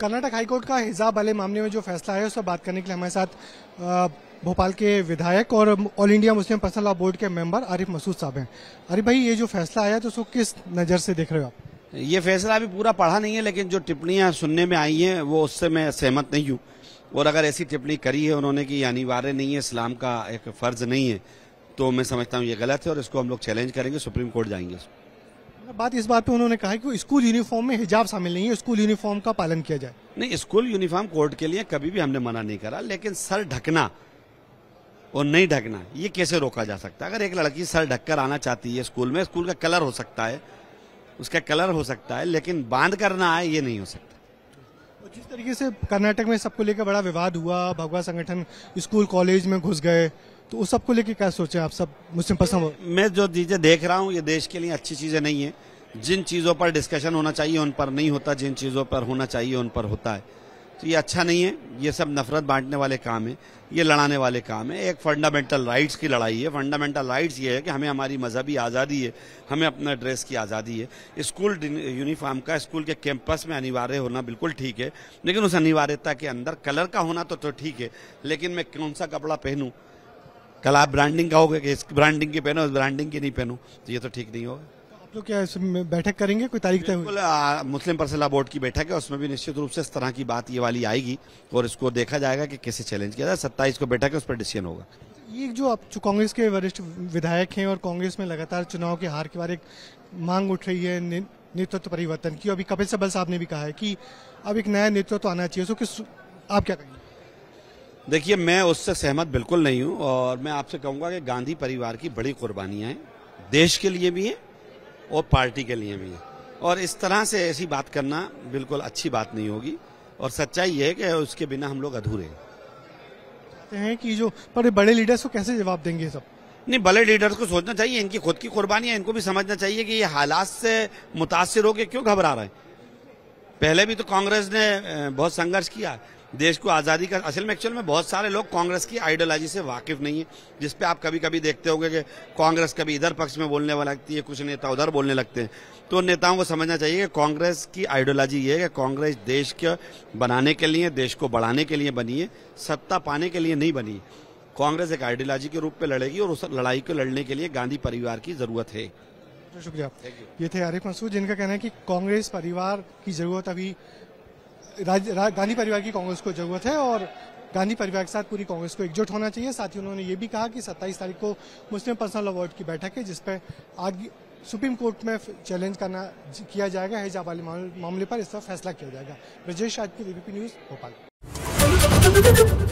Karnataka high court का हिजाब वाले मामले में जो फैसला आया उस पर बात करने के लिए हमारे साथ भोपाल के विधायक और all India Muslim personal law board के मेंबर आरिफ मसूद साहब हैं अरे भाई ये जो फैसला आया तो उसको किस नज़र से देख रहे हो आप ये फैसला अभी पूरा पढ़ा नहीं है लेकिन जो टिप्पणियाँ सुनने में आई हैं वो उससे मैं सहमत नहीं हूँ और अगर ऐसी टिप्पणी करी है उन्होंने कि अनिवार्य नहीं है इस्लाम का एक फ़र्ज़ नहीं है तो मैं समझता हूँ ये गलत है और इसको हम लोग चैलेंज करेंगे सुप्रीम कोर्ट जाएंगे उसको बात इस बात पे उन्होंने कहा कि स्कूल यूनिफॉर्म में हिजाब शामिल नहीं है स्कूल यूनिफॉर्म का पालन किया जाए नहीं स्कूल यूनिफॉर्म कोर्ट के लिए कभी भी हमने मना नहीं करा लेकिन सर ढकना और नहीं ढकना ये कैसे रोका जा सकता है अगर एक लड़की सर ढककर आना चाहती है स्कूल में स्कूल का कलर हो सकता है उसका कलर हो सकता है लेकिन बांध करना आए ये नहीं हो सकता जिस तरीके से कर्नाटक में सबको लेकर बड़ा विवाद हुआ भगवा संगठन स्कूल कॉलेज में घुस गए तो उस सबको लेके क्या सोचे आप सब मुस्लिम पसंद मैं जो चीज़ें देख रहा हूँ ये देश के लिए अच्छी चीज़ें नहीं है जिन चीज़ों पर डिस्कशन होना चाहिए उन पर नहीं होता जिन चीज़ों पर होना चाहिए उन पर होता है तो ये अच्छा नहीं है ये सब नफरत बांटने वाले काम है ये लड़ाने वाले काम है एक फंडामेंटल राइट्स की लड़ाई है फंडामेंटल राइट्स ये है कि हमें हमारी मजहबी आज़ादी है हमें अपना ड्रेस की आज़ादी है स्कूल यूनिफॉर्म का स्कूल के कैंपस में अनिवार्य होना बिल्कुल ठीक है लेकिन उस अनिवार्यता के अंदर कलर का होना तो तो ठीक है लेकिन मैं कौन सा कपड़ा पहनूँ कल आप ब्रांडिंग कहोगे कि इस ब्रांडिंग की पहनो इस ब्रांडिंग की नहीं पहनो तो ये तो ठीक नहीं होगा आप लोग क्या इसमें बैठक करेंगे कोई तारीख तय मुस्लिम परसला बोर्ड की बैठक है उसमें भी निश्चित रूप से इस तरह की बात ये वाली आएगी और इसको देखा जाएगा कि कैसे चैलेंज किया जाए सत्ताईस को बैठक है उस पर डिसीजन होगा ये जो आप कांग्रेस के वरिष्ठ विधायक हैं और कांग्रेस में लगातार चुनाव के हार के बारे एक मांग उठ रही है नेतृत्व परिवर्तन की अभी कपिल सब्बल साहब ने भी कहा है कि अब एक नया नेतृत्व आना चाहिए सो किस आप क्या कहेंगे देखिए मैं उससे सहमत बिल्कुल नहीं हूं और मैं आपसे कहूंगा कि गांधी परिवार की बड़ी कुर्बानियां हैं देश के लिए भी है और पार्टी के लिए भी है और इस तरह से ऐसी बात करना बिल्कुल अच्छी बात नहीं होगी और सच्चाई यह है कि उसके बिना हम लोग अधूरे हैं कि जो पर बड़े लीडर्स को कैसे जवाब देंगे सब नहीं बड़े लीडर्स को सोचना चाहिए इनकी खुद की कुर्बानियां इनको भी समझना चाहिए कि ये हालात से मुतासर होकर क्यों घबरा रहे हैं पहले भी तो कांग्रेस ने बहुत संघर्ष किया देश को आज़ादी का असल में एक्चुअल में बहुत सारे लोग कांग्रेस की आइडियोलॉजी से वाकिफ नहीं है जिसपे आप कभी कभी देखते होंगे कि कांग्रेस कभी इधर पक्ष में बोलने वाला लगती है कुछ नेता उधर बोलने लगते हैं तो नेताओं को समझना चाहिए कि कांग्रेस की आइडियोलॉजी ये है कि कांग्रेस देश के बनाने के लिए देश को बढ़ाने के लिए बनी है सत्ता पाने के लिए नहीं बनी कांग्रेस एक आइडियोलॉजी के रूप में लड़ेगी और उस लड़ाई को लड़ने के लिए गांधी परिवार की जरूरत है शुक्रिया ये थे आरिफ मसूद जिनका कहना है कि कांग्रेस परिवार की जरूरत अभी गांधी परिवार की कांग्रेस को जरूरत है और गांधी परिवार के साथ पूरी कांग्रेस को एकजुट होना चाहिए साथ ही उन्होंने ये भी कहा कि 27 तारीख को मुस्लिम पर्सनल अवार्ड की बैठक है जिसपे आज सुप्रीम कोर्ट में चैलेंज करना किया जाएगा हिजाब वाले मामले पर इस पर फैसला किया जाएगा ब्रजेश आज की बीबीपी न्यूज भोपाल